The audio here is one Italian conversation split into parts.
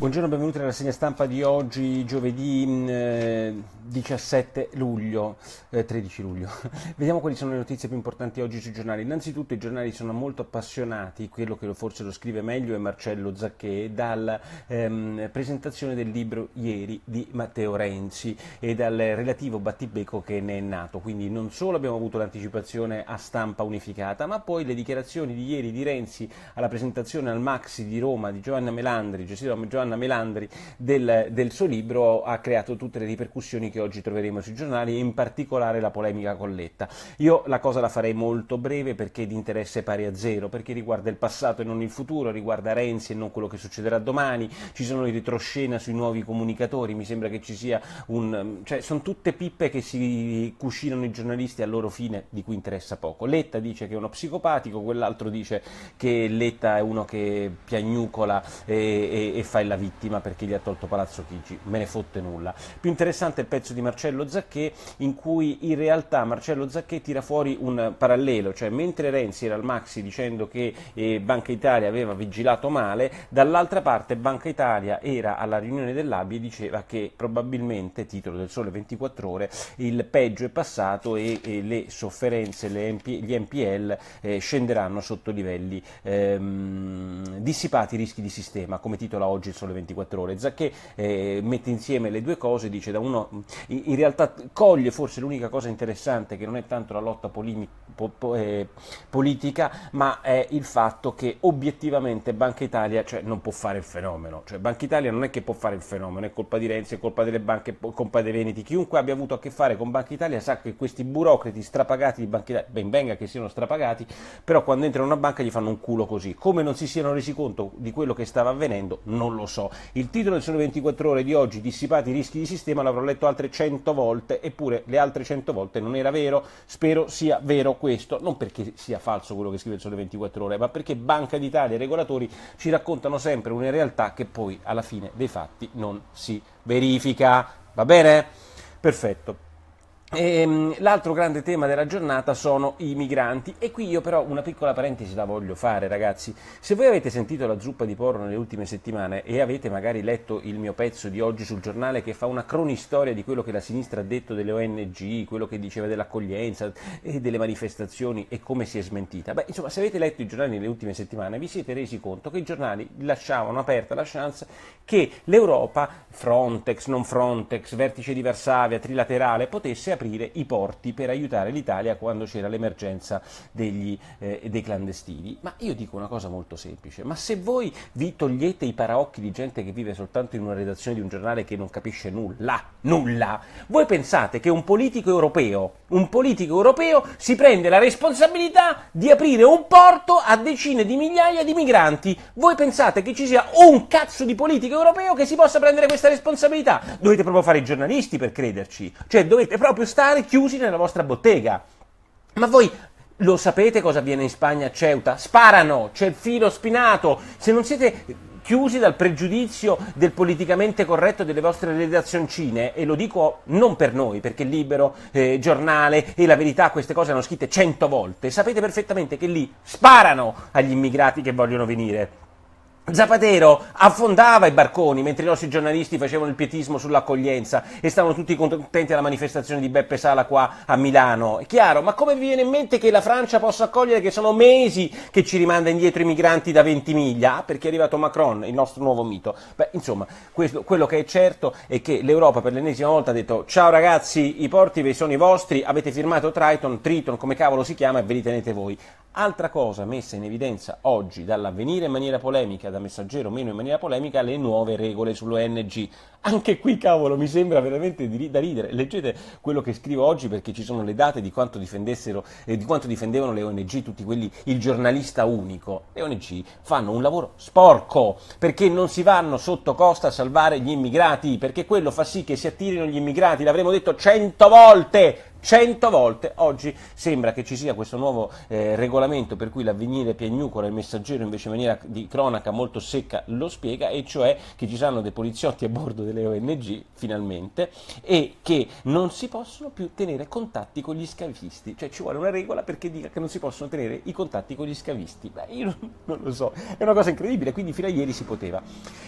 Buongiorno, benvenuti alla segna stampa di oggi, giovedì mm, eh, 17 luglio, eh, 13 luglio. Vediamo quali sono le notizie più importanti oggi sui giornali. Innanzitutto i giornali sono molto appassionati, quello che forse lo scrive meglio è Marcello Zacchè, dalla ehm, presentazione del libro ieri di Matteo Renzi e dal relativo battibecco che ne è nato. Quindi non solo abbiamo avuto l'anticipazione a stampa unificata, ma poi le dichiarazioni di ieri di Renzi alla presentazione al Maxi di Roma di Giovanna Melandri, gestito da Giovanna Giovanna Melandri del, del suo libro ha creato tutte le ripercussioni che oggi troveremo sui giornali, in particolare la polemica colletta. Io la cosa la farei molto breve perché è di interesse pari a zero, perché riguarda il passato e non il futuro, riguarda Renzi e non quello che succederà domani, ci sono i retroscena sui nuovi comunicatori, mi sembra che ci sia un... cioè sono tutte pippe che si cucinano i giornalisti a loro fine, di cui interessa poco. Letta dice che è uno psicopatico, quell'altro dice che Letta è uno che piagnucola e, e, e fa il lavoro vittima perché gli ha tolto Palazzo Chigi, me ne fotte nulla. Più interessante è il pezzo di Marcello Zacchè in cui in realtà Marcello Zacchè tira fuori un parallelo, cioè mentre Renzi era al maxi dicendo che eh, Banca Italia aveva vigilato male, dall'altra parte Banca Italia era alla riunione dell'ABI e diceva che probabilmente, titolo del Sole 24 Ore, il peggio è passato e, e le sofferenze, le MP, gli NPL eh, scenderanno sotto livelli ehm, dissipati rischi di sistema, come titola oggi il Sole Sole 24 Ore. Zacché eh, mette insieme le due cose, dice da uno, in realtà coglie forse l'unica cosa interessante che non è tanto la lotta polimi, po, po, eh, politica, ma è il fatto che obiettivamente Banca Italia cioè, non può fare il fenomeno. Cioè, Banca Italia non è che può fare il fenomeno, è colpa di Renzi, è colpa delle banche, è colpa dei Veneti. Chiunque abbia avuto a che fare con Banca Italia sa che questi burocrati strapagati di Banca Italia, ben venga che siano strapagati, però quando entrano in una banca gli fanno un culo così. Come non si siano resi conto di quello che stava avvenendo, non lo so so. Il titolo del Sole 24 Ore di oggi, Dissipati i rischi di sistema, l'avrò letto altre 100 volte, eppure le altre 100 volte non era vero. Spero sia vero questo, non perché sia falso quello che scrive il Sole 24 Ore, ma perché Banca d'Italia e regolatori ci raccontano sempre una realtà che poi alla fine dei fatti non si verifica. Va bene? Perfetto. Ehm, l'altro grande tema della giornata sono i migranti e qui io però una piccola parentesi la voglio fare ragazzi. Se voi avete sentito la zuppa di porro nelle ultime settimane e avete magari letto il mio pezzo di oggi sul giornale che fa una cronistoria di quello che la sinistra ha detto delle ONG, quello che diceva dell'accoglienza e delle manifestazioni e come si è smentita, beh insomma se avete letto i giornali nelle ultime settimane vi siete resi conto che i giornali lasciavano aperta la chance che l'Europa, Frontex, non Frontex, vertice di Varsavia, trilaterale, potesse riaprire i porti per aiutare l'Italia quando c'era l'emergenza degli, eh, dei clandestini. Ma io dico una cosa molto semplice, ma se voi vi togliete i paraocchi di gente che vive soltanto in una redazione di un giornale che non capisce nulla, nulla, voi pensate che un politico europeo, un politico europeo si prende la responsabilità di aprire un porto a decine di migliaia di migranti, voi pensate che ci sia un cazzo di politico europeo che si possa prendere questa responsabilità? Dovete proprio fare i giornalisti per crederci, cioè dovete proprio stare chiusi nella vostra bottega. Ma voi lo sapete cosa avviene in Spagna a Ceuta? Sparano, c'è il filo spinato. Se non siete chiusi dal pregiudizio del politicamente corretto delle vostre redazioncine, e lo dico non per noi, perché Libero, eh, Giornale e La Verità queste cose hanno scritte cento volte, sapete perfettamente che lì sparano agli immigrati che vogliono venire. Zapatero affondava i barconi mentre i nostri giornalisti facevano il pietismo sull'accoglienza e stavano tutti contenti alla manifestazione di Beppe Sala qua a Milano. È chiaro, ma come vi viene in mente che la Francia possa accogliere che sono mesi che ci rimanda indietro i migranti da 20 miglia? Ah, perché è arrivato Macron, il nostro nuovo mito. Beh, insomma, questo, quello che è certo è che l'Europa per l'ennesima volta ha detto ciao ragazzi, i porti sono i vostri, avete firmato Triton, Triton come cavolo si chiama e ve li tenete voi. Altra cosa messa in evidenza oggi dall'avvenire in maniera polemica, da messaggero meno in maniera polemica, le nuove regole sull'ONG. Anche qui, cavolo, mi sembra veramente di, da ridere. Leggete quello che scrivo oggi perché ci sono le date di quanto, difendessero, eh, di quanto difendevano le ONG, tutti quelli, il giornalista unico. Le ONG fanno un lavoro sporco perché non si vanno sotto costa a salvare gli immigrati, perché quello fa sì che si attirino gli immigrati, l'avremmo detto cento volte! 100 volte. Oggi sembra che ci sia questo nuovo eh, regolamento per cui l'avvenire piagnucola, il messaggero invece in maniera di cronaca molto secca lo spiega, e cioè che ci saranno dei poliziotti a bordo delle ONG, finalmente, e che non si possono più tenere contatti con gli scavisti. Cioè ci vuole una regola perché dica che non si possono tenere i contatti con gli scavisti. Beh, io non lo so, è una cosa incredibile, quindi fino a ieri si poteva.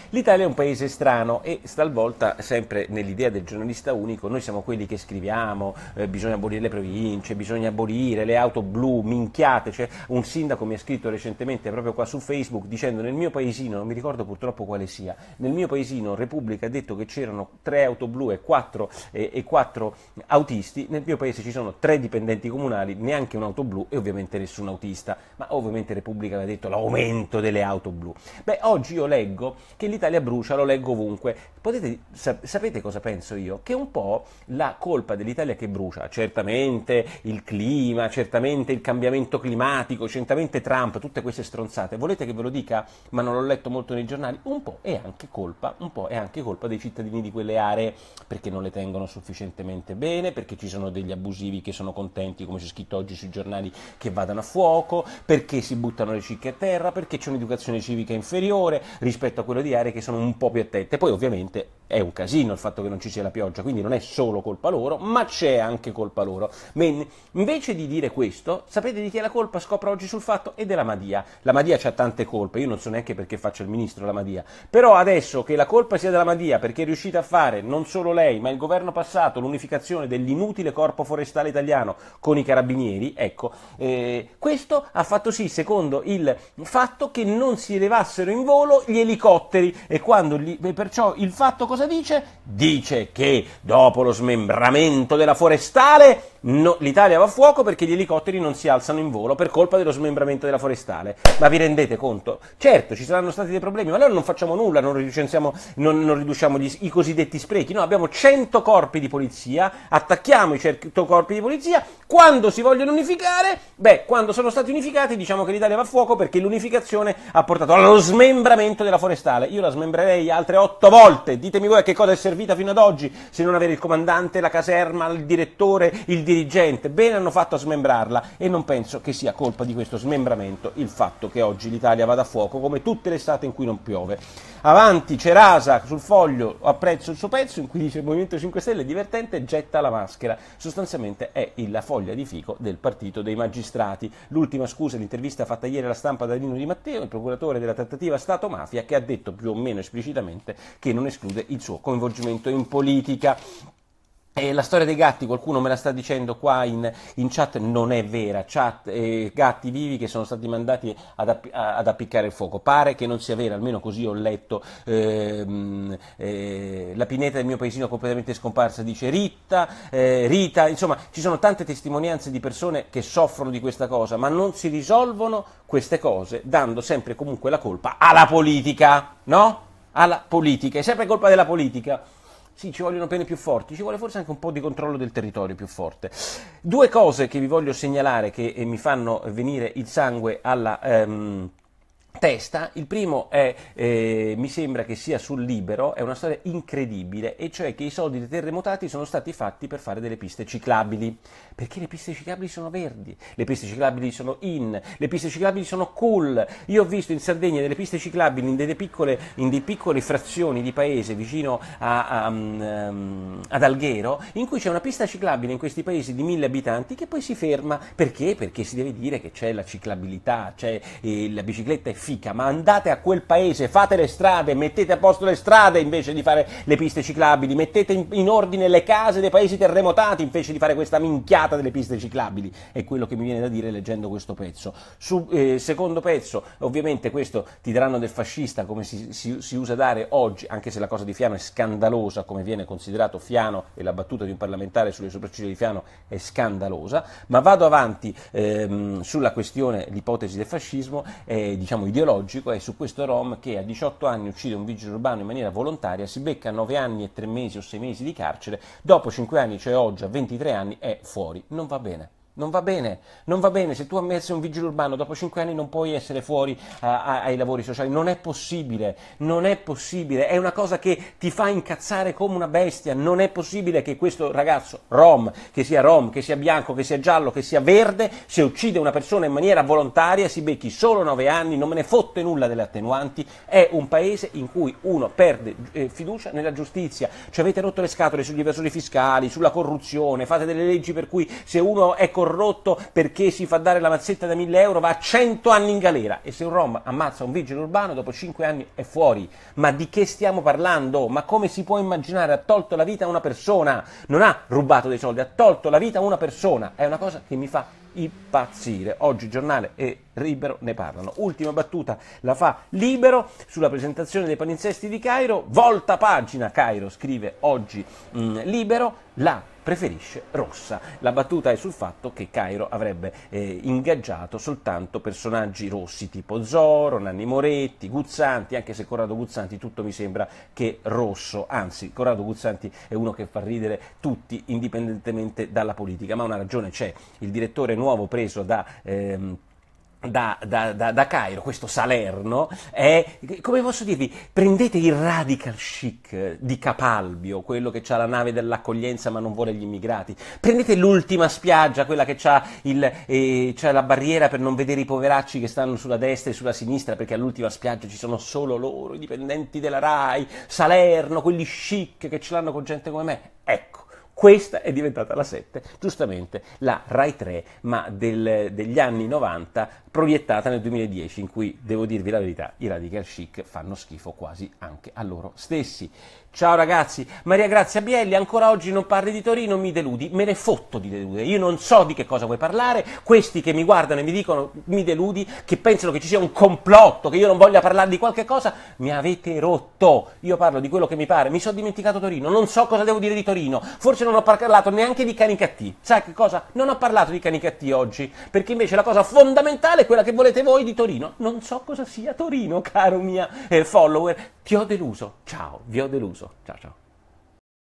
L'Italia è un paese strano e stalvolta, sempre nell'idea del giornalista unico, noi siamo quelli che scriviamo, eh, bisogna abolire le province, bisogna abolire le auto blu, minchiate. Cioè, un sindaco mi ha scritto recentemente proprio qua su Facebook dicendo nel mio paesino, non mi ricordo purtroppo quale sia, nel mio paesino Repubblica ha detto che c'erano tre auto blu e quattro, e, e quattro autisti, nel mio paese ci sono tre dipendenti comunali, neanche un'auto blu e ovviamente nessun autista, ma ovviamente Repubblica aveva detto l'aumento delle auto blu. Beh, oggi io leggo che l'Italia brucia, lo leggo ovunque. Potete, sapete cosa penso io? Che un po' la colpa dell'Italia che brucia, certamente il clima, certamente il cambiamento climatico, certamente Trump, tutte queste stronzate. Volete che ve lo dica? Ma non l'ho letto molto nei giornali. Un po' è anche colpa, un po' è anche colpa dei cittadini di quelle aree perché non le tengono sufficientemente bene, perché ci sono degli abusivi che sono contenti, come c'è scritto oggi sui giornali, che vadano a fuoco, perché si buttano le cicche a terra, perché c'è un'educazione civica inferiore rispetto a quella di aree che sono un po' più attente. Poi ovviamente è un casino il fatto che non ci sia la pioggia, quindi non è solo colpa loro, ma c'è anche colpa loro. Bene, invece di dire questo, sapete di chi è la colpa? Scopro oggi sul fatto è della Madia. La Madia ha tante colpe, io non so neanche perché faccia il ministro la Madia, però adesso che la colpa sia della Madia perché è riuscita a fare non solo lei, ma il governo passato l'unificazione dell'inutile corpo forestale italiano con i carabinieri, ecco, eh, questo ha fatto sì, secondo il fatto che non si elevassero in volo gli elicotteri e quando gli, perciò il fatto cosa dice? Dice che dopo lo smembramento della forestale no, l'Italia va a fuoco perché gli elicotteri non si alzano in volo per colpa dello smembramento della forestale. Ma vi rendete conto? Certo, ci saranno stati dei problemi, ma noi non facciamo nulla, non, non, non riduciamo gli, i cosiddetti sprechi. No, abbiamo 100 corpi di polizia, attacchiamo i 100 certo corpi di polizia, quando si vogliono unificare, beh, quando sono stati unificati diciamo che l'Italia va a fuoco perché l'unificazione ha portato allo smembramento della forestale. Io la smembrerei altre 8 volte, ditemi voi a che cosa è servita fino ad oggi se non avere il comandante, la caserma, il direttore, il direttore dirigente, bene hanno fatto a smembrarla e non penso che sia colpa di questo smembramento il fatto che oggi l'Italia vada a fuoco come tutte le estate in cui non piove. Avanti Cerasa sul foglio, apprezzo il suo pezzo in cui dice il Movimento 5 Stelle è divertente, getta la maschera, sostanzialmente è la foglia di fico del partito dei magistrati. L'ultima scusa è l'intervista fatta ieri alla stampa da Lino Di Matteo, il procuratore della trattativa Stato-Mafia, che ha detto più o meno esplicitamente che non esclude il suo coinvolgimento in politica. Eh, la storia dei gatti, qualcuno me la sta dicendo qua in, in chat, non è vera. Chat, eh, gatti vivi che sono stati mandati ad, app- ad, appiccare il fuoco. Pare che non sia vera, almeno così ho letto. Ehm, eh, la pineta del mio paesino completamente scomparsa, dice Ritta, eh, Rita. Insomma, ci sono tante testimonianze di persone che soffrono di questa cosa, ma non si risolvono queste cose dando sempre comunque la colpa alla politica, no? Alla politica, è sempre colpa della politica. Sì, ci vogliono pene più forti, ci vuole forse anche un po' di controllo del territorio più forte. Due cose che vi voglio segnalare che eh, mi fanno venire il sangue alla... Ehm, testa, il primo è, eh, mi sembra che sia sul libero, è una storia incredibile, e cioè che i soldi dei terremotati sono stati fatti per fare delle piste ciclabili, perché le piste ciclabili sono verdi, le piste ciclabili sono in, le piste ciclabili sono cool, io ho visto in Sardegna delle piste ciclabili in delle piccole, in dei piccole frazioni di paese vicino a, a, um, ad Alghero, in cui c'è una pista ciclabile in questi paesi di mille abitanti che poi si ferma, perché? Perché si deve dire che c'è la ciclabilità, c'è, eh, la bicicletta è fica, ma andate a quel paese, fate le strade, mettete a posto le strade invece di fare le piste ciclabili, mettete in, in ordine le case dei paesi terremotati invece di fare questa minchiata delle piste ciclabili, è quello che mi viene da dire leggendo questo pezzo. Su, eh, secondo pezzo, ovviamente questo ti daranno del fascista come si, si, si usa dare oggi, anche se la cosa di Fiano è scandalosa come viene considerato Fiano e la battuta di un parlamentare sulle sopracciglia di Fiano è scandalosa, ma vado avanti ehm, sulla questione, l'ipotesi del fascismo, eh, diciamo ideologico è su questo rom che a 18 anni uccide un vigile urbano in maniera volontaria, si becca 9 anni e 3 mesi o 6 mesi di carcere, dopo 5 anni, cioè oggi a 23 anni, è fuori. Non va bene. Non va bene, non va bene, se tu ammessi un vigile urbano dopo 5 anni non puoi essere fuori a, ai lavori sociali, non è possibile, non è possibile, è una cosa che ti fa incazzare come una bestia, non è possibile che questo ragazzo rom, che sia rom, che sia bianco, che sia giallo, che sia verde, se uccide una persona in maniera volontaria si becchi solo 9 anni, non me ne fotte nulla delle attenuanti, è un paese in cui uno perde eh, fiducia nella giustizia, ci avete rotto le scatole sugli evasori fiscali, sulla corruzione, fate delle leggi per cui se uno è corrotto corrotto perché si fa dare la mazzetta da 1000 euro va a 100 anni in galera e se un rom ammazza un vigile urbano dopo 5 anni è fuori. Ma di che stiamo parlando? Ma come si può immaginare? Ha tolto la vita a una persona, non ha rubato dei soldi, ha tolto la vita a una persona. È una cosa che mi fa impazzire. Oggi giornale e Libero ne parlano. Ultima battuta la fa Libero sulla presentazione dei palinsesti di Cairo. Volta pagina Cairo, scrive oggi mh, mm, Libero la preferisce rossa. La battuta è sul fatto che Cairo avrebbe eh, ingaggiato soltanto personaggi rossi tipo Zoro, Nanni Moretti, Guzzanti, anche se Corrado Guzzanti tutto mi sembra che rosso, anzi Corrado Guzzanti è uno che fa ridere tutti indipendentemente dalla politica, ma una ragione c'è, il direttore nuovo preso da... Ehm, da, da, da, da, Cairo, questo Salerno, è, come posso dirvi, prendete il radical chic di Capalbio, quello che ha la nave dell'accoglienza ma non vuole gli immigrati, prendete l'ultima spiaggia, quella che ha eh, la barriera per non vedere i poveracci che stanno sulla destra e sulla sinistra, perché all'ultima spiaggia ci sono solo loro, i dipendenti della RAI, Salerno, quelli chic che ce l'hanno con gente come me. Ecco. Questa è diventata la 7, giustamente la Rai 3, ma del, degli anni 90 proiettata nel 2010 in cui, devo dirvi la verità, i radical chic fanno schifo quasi anche a loro stessi. Ciao ragazzi, Maria Grazia Bielli, ancora oggi non parli di Torino, mi deludi, me ne fotto di deludere, io non so di che cosa vuoi parlare, questi che mi guardano e mi dicono mi deludi, che pensano che ci sia un complotto, che io non voglia parlare di qualche cosa, mi avete rotto, io parlo di quello che mi pare, mi sono dimenticato Torino, non so cosa devo dire di Torino, forse non ho parlato neanche di Canicattì, sai che cosa? Non ho parlato di Canicattì oggi, perché invece la cosa fondamentale è quella che volete voi di Torino. Non so cosa sia Torino, caro mio eh, follower. Ti ho deluso. Ciao, vi ho deluso. Ciao ciao.